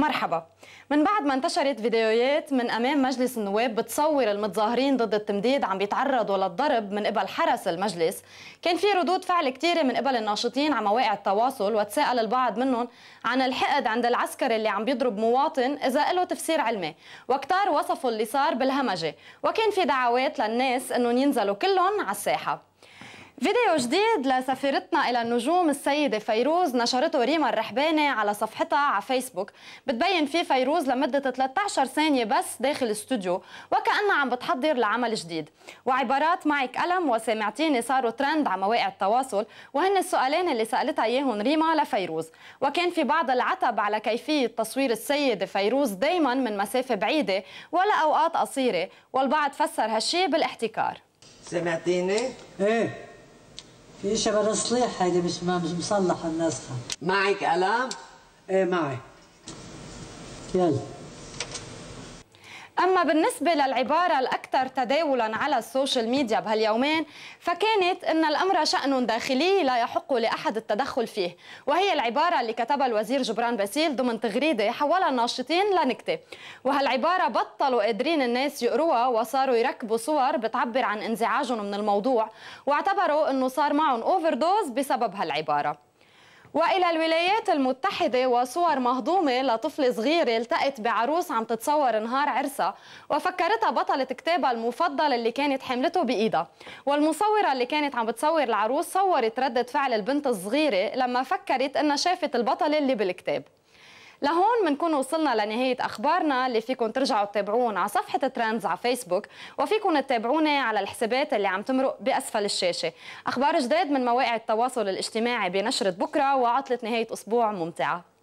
مرحبا من بعد ما انتشرت فيديوهات من امام مجلس النواب بتصور المتظاهرين ضد التمديد عم بيتعرضوا للضرب من قبل حرس المجلس كان في ردود فعل كثيره من قبل الناشطين على مواقع التواصل وتساءل البعض منهم عن الحقد عند العسكري اللي عم بيضرب مواطن اذا له تفسير علمي وكتار وصفوا اللي صار بالهمجه وكان في دعوات للناس انهم ينزلوا كلهم على الساحه فيديو جديد لسفيرتنا إلى النجوم السيدة فيروز نشرته ريما الرحباني على صفحتها على فيسبوك بتبين فيه فيروز لمدة 13 ثانية بس داخل الاستوديو وكأنها عم بتحضر لعمل جديد وعبارات معك قلم وسامعتيني صاروا ترند على مواقع التواصل وهن السؤالين اللي سألتها إياهم ريما لفيروز وكان في بعض العتب على كيفية تصوير السيدة فيروز دايما من مسافة بعيدة ولا أوقات قصيرة والبعض فسر هالشي بالاحتكار سمعتيني؟ ايه في شبر تصليح هيدي مش مصلحة الناسخة معك قلم؟ ايه معي يلا أما بالنسبة للعبارة الأكثر تداولا على السوشيال ميديا بهاليومين فكانت أن الأمر شأن داخلي لا يحق لأحد التدخل فيه وهي العبارة اللي كتبها الوزير جبران باسيل ضمن تغريدة حولها الناشطين لنكتة وهالعبارة بطلوا قادرين الناس يقروها وصاروا يركبوا صور بتعبر عن انزعاجهم من الموضوع واعتبروا أنه صار معهم أوفر دوز بسبب هالعبارة والى الولايات المتحده وصور مهضومه لطفل صغير التقت بعروس عم تتصور نهار عرسها وفكرتها بطله كتابها المفضل اللي كانت حملته بايدها والمصوره اللي كانت عم بتصور العروس صورت رده فعل البنت الصغيره لما فكرت انها شافت البطله اللي بالكتاب لهون بنكون وصلنا لنهاية أخبارنا اللي فيكم ترجعوا تتابعون على صفحة ترندز على فيسبوك وفيكم تتابعوني على الحسابات اللي عم تمرق بأسفل الشاشة أخبار جديد من مواقع التواصل الاجتماعي بنشرة بكرة وعطلة نهاية أسبوع ممتعة